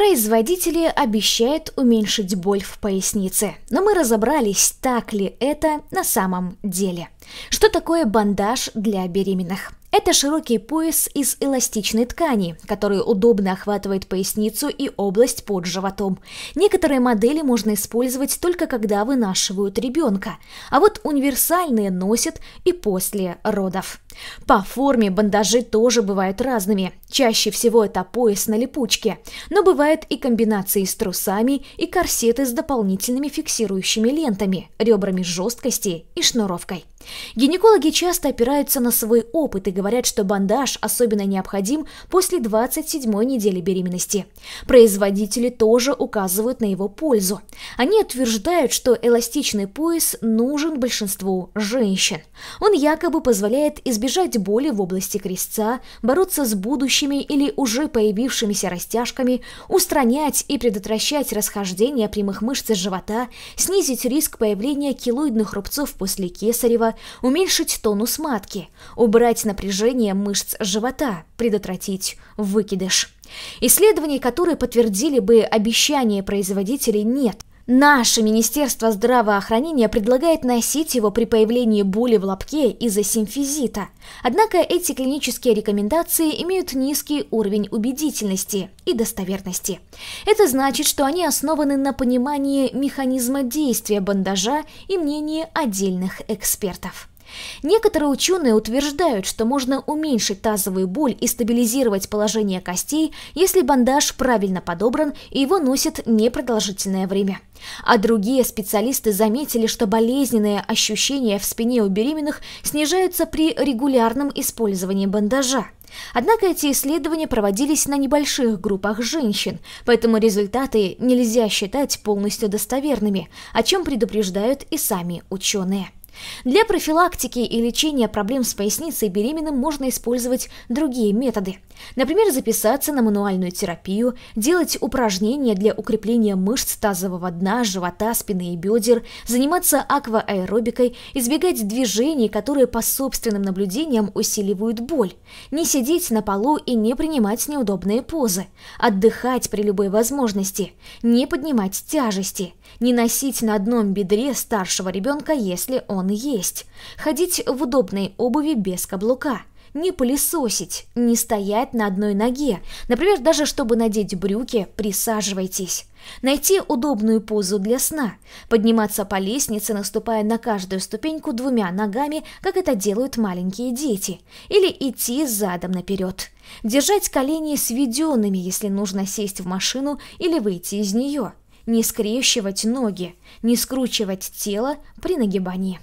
Производители обещают уменьшить боль в пояснице, но мы разобрались, так ли это на самом деле. Что такое бандаж для беременных? Это широкий пояс из эластичной ткани, который удобно охватывает поясницу и область под животом. Некоторые модели можно использовать только когда вынашивают ребенка, а вот универсальные носят и после родов. По форме бандажи тоже бывают разными. Чаще всего это пояс на липучке, но бывают и комбинации с трусами и корсеты с дополнительными фиксирующими лентами, ребрами жесткости и шнуровкой. Гинекологи часто опираются на свой опыт и говорят, что бандаж особенно необходим после 27-й недели беременности. Производители тоже указывают на его пользу. Они утверждают, что эластичный пояс нужен большинству женщин. Он якобы позволяет избежать боли в области крестца, бороться с будущими или уже появившимися растяжками, устранять и предотвращать расхождение прямых мышц живота, снизить риск появления килоидных рубцов после кесарева, уменьшить тонус матки, убрать напряжение мышц живота, предотвратить выкидыш. Исследований, которые подтвердили бы обещание производителей, нет. Наше Министерство здравоохранения предлагает носить его при появлении боли в лобке из-за симфизита. Однако эти клинические рекомендации имеют низкий уровень убедительности и достоверности. Это значит, что они основаны на понимании механизма действия бандажа и мнении отдельных экспертов. Некоторые ученые утверждают, что можно уменьшить тазовую боль и стабилизировать положение костей, если бандаж правильно подобран и его носит непродолжительное время. А другие специалисты заметили, что болезненные ощущения в спине у беременных снижаются при регулярном использовании бандажа. Однако эти исследования проводились на небольших группах женщин, поэтому результаты нельзя считать полностью достоверными, о чем предупреждают и сами ученые. Для профилактики и лечения проблем с поясницей беременным можно использовать другие методы. Например, записаться на мануальную терапию, делать упражнения для укрепления мышц тазового дна, живота, спины и бедер, заниматься аквааэробикой, избегать движений, которые по собственным наблюдениям усиливают боль, не сидеть на полу и не принимать неудобные позы, отдыхать при любой возможности, не поднимать тяжести, не носить на одном бедре старшего ребенка, если он он есть. Ходить в удобной обуви без каблука. Не пылесосить, не стоять на одной ноге. Например, даже чтобы надеть брюки, присаживайтесь. Найти удобную позу для сна. Подниматься по лестнице, наступая на каждую ступеньку двумя ногами, как это делают маленькие дети. Или идти задом наперед. Держать колени сведенными, если нужно сесть в машину или выйти из нее. Не скрещивать ноги, не скручивать тело при нагибании.